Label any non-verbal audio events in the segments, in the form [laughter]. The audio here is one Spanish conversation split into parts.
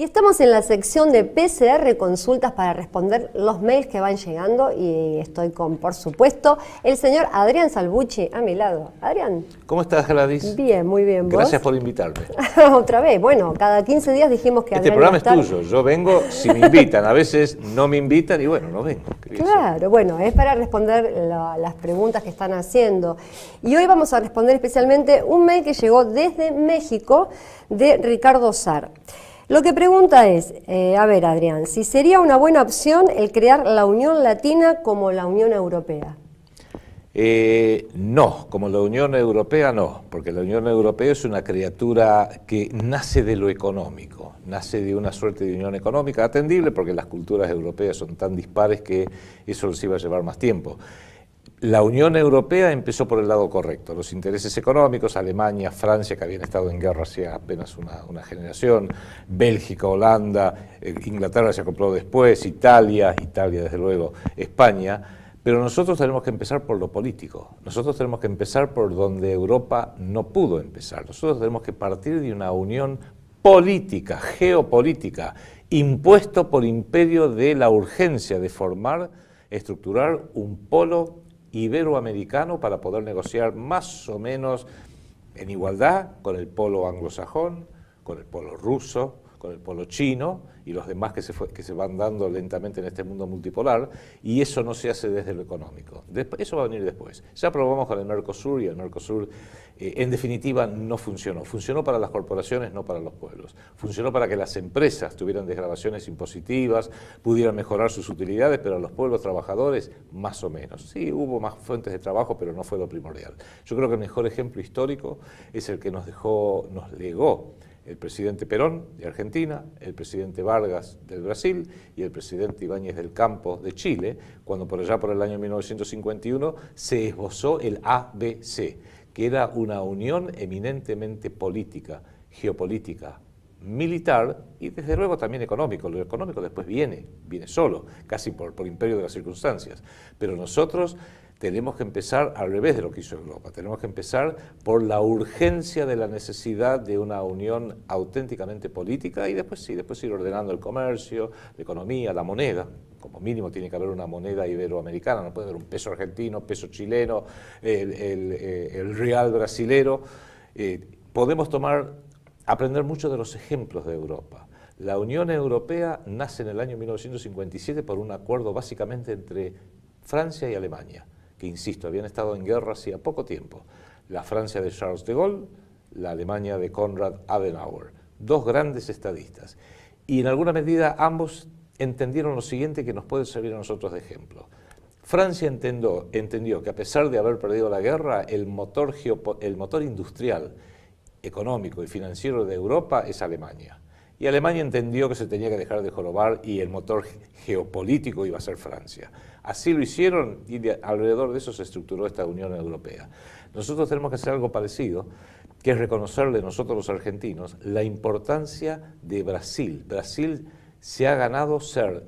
Y estamos en la sección de PCR consultas para responder los mails que van llegando y estoy con, por supuesto, el señor Adrián Salbucci a mi lado. Adrián. ¿Cómo estás, Gladys? Bien, muy bien. Gracias por invitarme. [laughs] Otra vez, bueno, cada 15 días dijimos que... Este programa es tuyo, yo vengo si me invitan, a veces no me invitan y bueno, no vengo. Claro, bueno, es para responder las preguntas que están haciendo. Y hoy vamos a responder especialmente un mail que llegó desde México de Ricardo Sar. Lo que pregunta es, eh, a ver Adrián, si sería una buena opción el crear la Unión Latina como la Unión Europea. Eh, no, como la Unión Europea no, porque la Unión Europea es una criatura que nace de lo económico, nace de una suerte de unión económica atendible porque las culturas europeas son tan dispares que eso les iba a llevar más tiempo la Unión Europea empezó por el lado correcto, los intereses económicos, Alemania, Francia, que habían estado en guerra hacía apenas una, generación, Bélgica, Holanda, eh, Inglaterra se acopló después, Italia, Italia desde luego, España, pero nosotros tenemos que empezar por lo político, nosotros tenemos que empezar por donde Europa no pudo empezar, nosotros tenemos que partir de una unión política, geopolítica, impuesto por imperio de la urgencia de formar, estructurar un polo iberoamericano para poder negociar más o menos en igualdad con el polo anglosajón, con el polo ruso, con el polo chino y los demás que se, que se van dando lentamente en este mundo multipolar, y eso no se hace desde lo económico. eso va a venir después. Ya probamos con el Mercosur y el Mercosur, eh, en definitiva, no funcionó. Funcionó para las corporaciones, no para los pueblos. Funcionó para que las empresas tuvieran desgrabaciones impositivas, pudieran mejorar sus utilidades, pero a los pueblos trabajadores, más o menos. Sí, hubo más fuentes de trabajo, pero no fue lo primordial. Yo creo que el mejor ejemplo histórico es el que nos dejó, nos legó el presidente Perón de Argentina, el presidente Vargas del Brasil y el presidente Ibáñez del Campo de Chile, cuando por allá por el año 1951 se esbozó el ABC, que era una unión eminentemente política, geopolítica, militar y desde luego también económico. Lo económico después viene, viene solo, casi por, por imperio de las circunstancias. Pero nosotros tenemos que empezar al revés de lo que hizo Europa, tenemos que empezar por la urgencia de la necesidad de una unión auténticamente política y después sí, después ir ordenando el comercio, la economía, la moneda. Como mínimo tiene que haber una moneda iberoamericana, no puede haber un peso argentino, peso chileno, el, eh, real brasilero. Eh, podemos tomar, aprender mucho de los ejemplos de Europa. La Unión Europea nace en el año 1957 por un acuerdo básicamente entre Francia y Alemania que, insisto, habían estado en guerra hacía poco tiempo. La Francia de Charles de Gaulle, la Alemania de Konrad Adenauer, dos grandes estadistas. Y en alguna medida ambos entendieron lo siguiente que nos puede servir a nosotros de ejemplo. Francia entendió que a pesar de haber perdido la guerra, el motor, el motor industrial, económico y financiero de Europa es Alemania. Y Alemania entendió que se tenía que dejar de jorobar y el motor geopolítico iba a ser Francia. Así lo hicieron y alrededor de eso se estructuró esta Unión Europea. Nosotros tenemos que hacer algo parecido, que es reconocerle nosotros los argentinos la importancia de Brasil. Brasil se ha ganado ser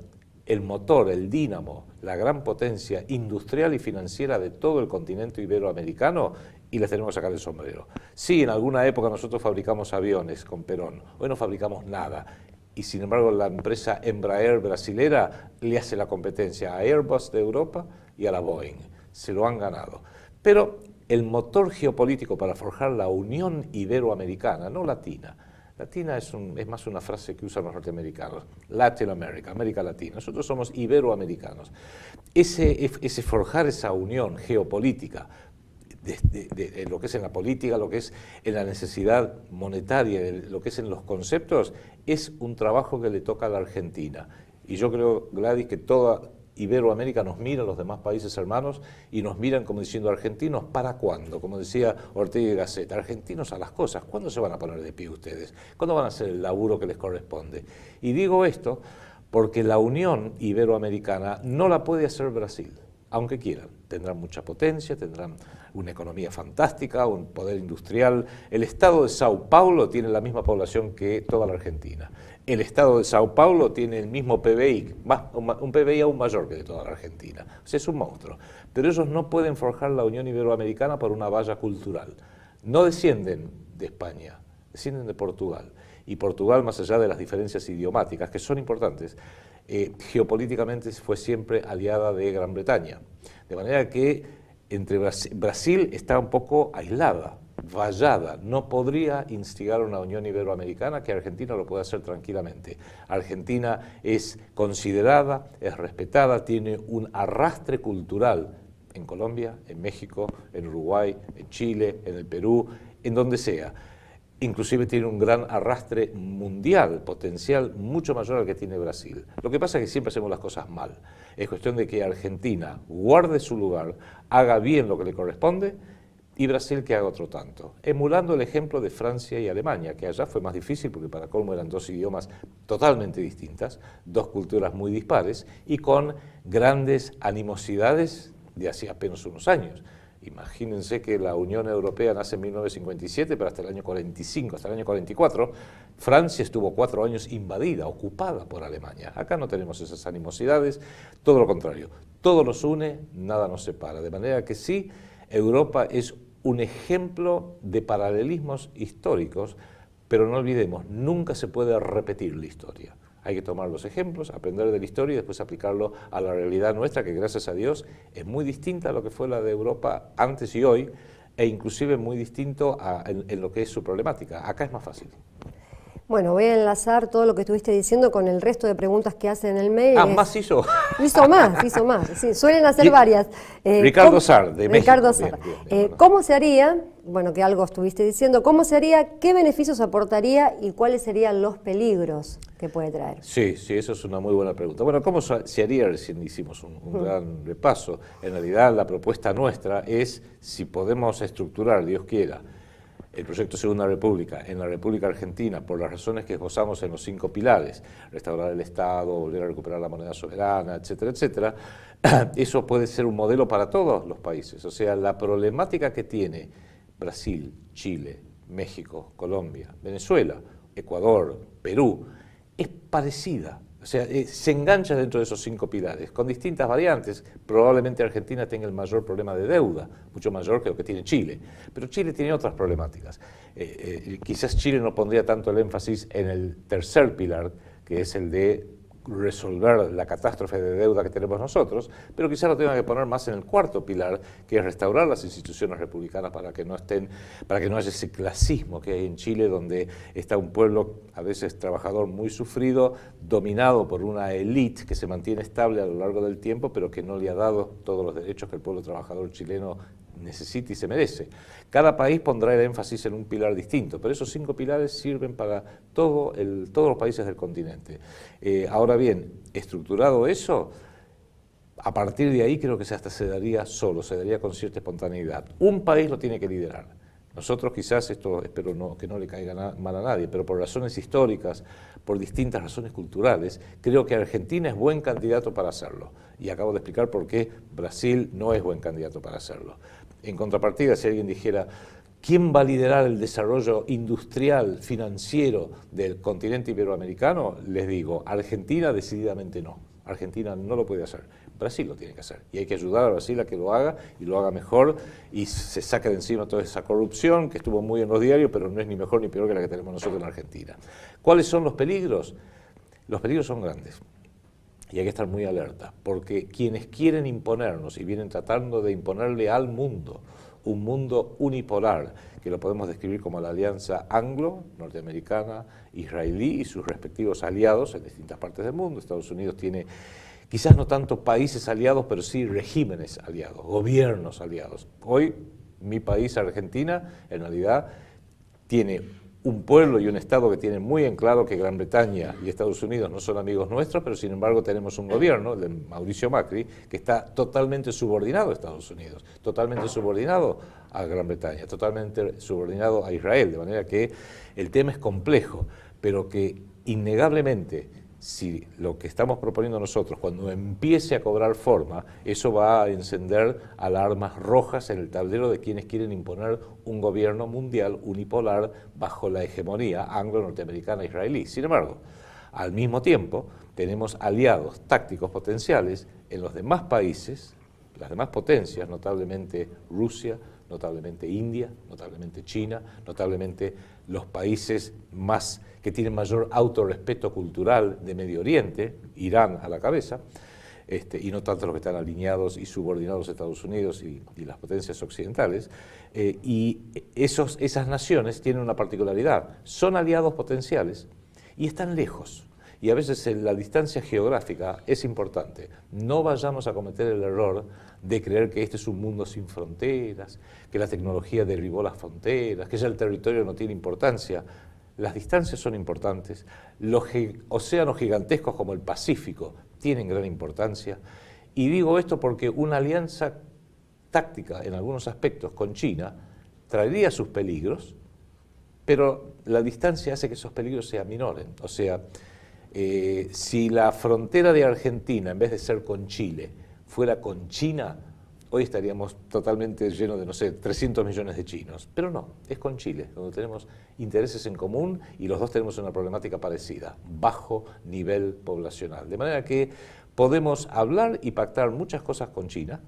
el motor, el dínamo, la gran potencia industrial y financiera de todo el continente iberoamericano y les tenemos que sacar el sombrero. Sí, en alguna época nosotros fabricamos aviones con Perón, hoy no fabricamos nada y sin embargo la empresa Embraer brasilera le hace la competencia a Airbus de Europa y a la Boeing. Se lo han ganado. Pero el motor geopolítico para forjar la Unión Iberoamericana, no latina, Latina es, más una frase que usan los norteamericanos. Latinoamérica, América Latina. Nosotros somos iberoamericanos. Ese, ese forjar esa unión geopolítica de, lo que es en la política, lo que es en la necesidad monetaria, lo que es en los conceptos, es un trabajo que le toca a la Argentina. Y yo creo, Gladys, que toda Iberoamérica nos mira, los demás países hermanos, y nos miran como diciendo, argentinos, ¿para cuándo? Como decía Ortega y Gasset, argentinos a las cosas, ¿cuándo se van a poner de pie ustedes? ¿Cuándo van a hacer el laburo que les corresponde? Y digo esto porque la Unión Iberoamericana no la puede hacer Brasil, aunque quieran. Tendrán mucha potencia, tendrán una economía fantástica, un poder industrial. El estado de Sao Paulo tiene la misma población que toda la Argentina. El estado de Sao Paulo tiene el mismo PBI, un PBI aún mayor que de toda la Argentina. O sea, es un monstruo. Pero ellos no pueden forjar la Unión Iberoamericana por una valla cultural. No descienden de España, descienden de Portugal. Y Portugal, más allá de las diferencias idiomáticas, que son importantes, eh, geopolíticamente fue siempre aliada de Gran Bretaña. De manera que entre Brasil, está un poco aislada, vallada, no podría instigar una unión iberoamericana que Argentina lo pueda hacer tranquilamente. Argentina es considerada, es respetada, tiene un arrastre cultural en Colombia, en México, en Uruguay, en Chile, en el Perú, en donde sea inclusive tiene un gran arrastre mundial, potencial mucho mayor al que tiene Brasil. Lo que pasa es que siempre hacemos las cosas mal. Es cuestión de que Argentina guarde su lugar, haga bien lo que le corresponde y Brasil que haga otro tanto, emulando el ejemplo de Francia y Alemania, que allá fue más difícil porque para colmo eran dos idiomas totalmente distintas, dos culturas muy dispares y con grandes animosidades de hacía apenas unos años. Imagínense que la Unión Europea nace en 1957, pero hasta el año 45, hasta el año 44, Francia estuvo cuatro años invadida, ocupada por Alemania. Acá no tenemos esas animosidades, todo lo contrario. Todo nos une, nada nos separa. De manera que sí, Europa es un ejemplo de paralelismos históricos, pero no olvidemos, nunca se puede repetir la historia. Hay que tomar los ejemplos, aprender de la historia y después aplicarlo a la realidad nuestra, que gracias a Dios es muy distinta a lo que fue la de Europa antes y hoy, e inclusive muy distinto en lo que es su problemática. Acá es más fácil. Bueno, voy a enlazar todo lo que estuviste diciendo con el resto de preguntas que hacen en el mail. Ah, más hizo. Hizo más, hizo más. suelen hacer varias. Eh, Ricardo Sar, de México. Ricardo Sar. Eh, ¿Cómo se haría, bueno, que algo estuviste diciendo, cómo se haría, qué beneficios aportaría y cuáles serían los peligros que puede traer? Sí, sí, eso es una muy buena pregunta. Bueno, ¿cómo se haría? Recién hicimos un, gran repaso. En realidad, la propuesta nuestra es si podemos estructurar, Dios quiera, el proyecto Segunda República en la República Argentina por las razones que esbozamos en los cinco pilares, restaurar el Estado, volver a recuperar la moneda soberana, etcétera, etcétera, [clears throat] eso puede ser un modelo para todos los países. O sea, la problemática que tiene Brasil, Chile, México, Colombia, Venezuela, Ecuador, Perú, es parecida o sea, eh, se engancha dentro de esos cinco pilares, con distintas variantes. Probablemente Argentina tenga el mayor problema de deuda, mucho mayor que lo que tiene Chile. Pero Chile tiene otras problemáticas. Eh, eh, quizás Chile no pondría tanto el énfasis en el tercer pilar, que es el de resolver la catástrofe de deuda que tenemos nosotros, pero quizás lo tengan que poner más en el cuarto pilar, que es restaurar las instituciones republicanas para que no estén, para que no haya ese clasismo que hay en Chile, donde está un pueblo a veces trabajador muy sufrido, dominado por una élite que se mantiene estable a lo largo del tiempo, pero que no le ha dado todos los derechos que el pueblo trabajador chileno necesita y se merece. Cada país pondrá el énfasis en un pilar distinto, pero esos cinco pilares sirven para todo todos los países del continente. Eh, ahora bien, estructurado eso, a partir de ahí creo que se hasta se daría solo, se daría con cierta espontaneidad. Un país lo tiene que liderar. Nosotros quizás, esto espero no, que no le caiga mal a nadie, pero por razones históricas, por distintas razones culturales, creo que Argentina es buen candidato para hacerlo. Y acabo de explicar por qué Brasil no es buen candidato para hacerlo. En contrapartida, si alguien dijera, ¿quién va a liderar el desarrollo industrial, financiero del continente iberoamericano? Les digo, Argentina decididamente no. Argentina no lo puede hacer. Brasil lo tiene que hacer. Y hay que ayudar a Brasil a que lo haga y lo haga mejor y se saque de encima toda esa corrupción que estuvo muy en los diarios, pero no es ni mejor ni peor que la que tenemos nosotros en Argentina. ¿Cuáles son los peligros? Los peligros son grandes. Y hay que estar muy alerta, porque quienes quieren imponernos y vienen tratando de imponerle al mundo un mundo unipolar, que lo podemos describir como la alianza anglo, norteamericana, israelí y sus respectivos aliados en distintas partes del mundo. Estados Unidos tiene quizás no tanto países aliados, pero sí regímenes aliados, gobiernos aliados. Hoy mi país, Argentina, en realidad tiene un pueblo y un Estado que tienen muy en claro que Gran Bretaña y Estados Unidos no son amigos nuestros, pero sin embargo tenemos un gobierno, el de Mauricio Macri, que está totalmente subordinado a Estados Unidos, totalmente subordinado a Gran Bretaña, totalmente subordinado a Israel, de manera que el tema es complejo, pero que innegablemente si lo que estamos proponiendo nosotros, cuando empiece a cobrar forma, eso va a encender alarmas rojas en el tablero de quienes quieren imponer un gobierno mundial unipolar bajo la hegemonía anglo-norteamericana israelí. Sin embargo, al mismo tiempo, tenemos aliados tácticos potenciales en los demás países, las demás potencias, notablemente Rusia, notablemente India, notablemente China, notablemente los países más, que tienen mayor autorrespeto cultural de Medio Oriente, Irán a la cabeza, este, y no tanto los que están alineados y subordinados a Estados Unidos y, las potencias occidentales. Eh, y esos, esas naciones tienen una particularidad, son aliados potenciales y están lejos y a veces la distancia geográfica es importante. No vayamos a cometer el error de creer que este es un mundo sin fronteras, que la tecnología derribó las fronteras, que ya el territorio no tiene importancia. Las distancias son importantes, los océanos gigantescos como el Pacífico tienen gran importancia. Y digo esto porque una alianza táctica en algunos aspectos con China traería sus peligros, pero la distancia hace que esos peligros sean aminoren. O sea, eh, si la frontera de Argentina, en vez de ser con Chile, fuera con China, hoy estaríamos totalmente llenos de, no sé, 300 millones de chinos. Pero no, es con Chile, donde tenemos intereses en común y los dos tenemos una problemática parecida, bajo nivel poblacional. De manera que podemos hablar y pactar muchas cosas con China,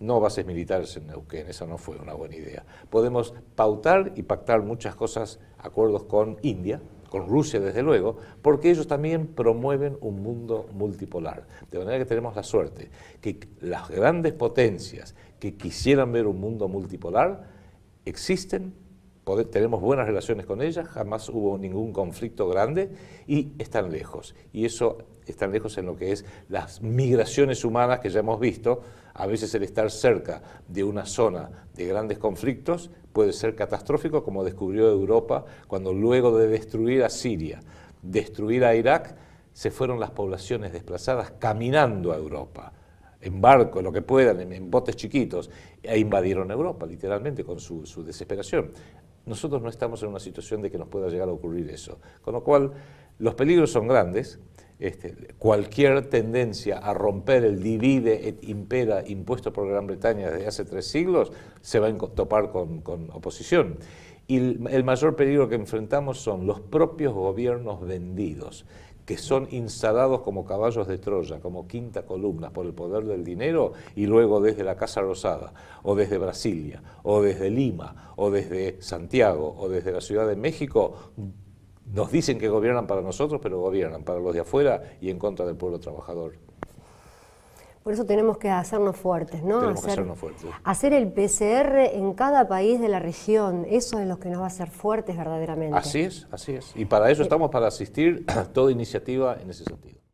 no bases militares en Neuquén, esa no fue una buena idea. Podemos pautar y pactar muchas cosas, acuerdos con India, con Rusia desde luego, porque ellos también promueven un mundo multipolar. De manera que tenemos la suerte que las grandes potencias que quisieran ver un mundo multipolar existen, tenemos buenas relaciones con ellas, jamás hubo ningún conflicto grande y están lejos. Y eso están lejos en lo que es las migraciones humanas que ya hemos visto, a veces el estar cerca de una zona de grandes conflictos puede ser catastrófico, como descubrió Europa cuando luego de destruir a Siria, destruir a Irak, se fueron las poblaciones desplazadas caminando a Europa, en barco, lo que puedan, en, botes chiquitos, e invadieron Europa, literalmente, con su, su desesperación. Nosotros no estamos en una situación de que nos pueda llegar a ocurrir eso. Con lo cual, los peligros son grandes, este, cualquier tendencia a romper el divide et impera impuesto por Gran Bretaña desde hace tres siglos se va a topar con, con oposición. Y el mayor peligro que enfrentamos son los propios gobiernos vendidos, que son instalados como caballos de Troya, como quinta columna por el poder del dinero y luego desde la Casa Rosada, o desde Brasilia, o desde Lima, o desde Santiago, o desde la Ciudad de México, nos dicen que gobiernan para nosotros, pero gobiernan para los de afuera y en contra del pueblo trabajador. Por eso tenemos que hacernos fuertes, ¿no? hacer, Hacer el PCR en cada país de la región, eso es lo que nos va a hacer fuertes verdaderamente. Así es, así es. Y para eso eh, estamos, para asistir a toda iniciativa en ese sentido.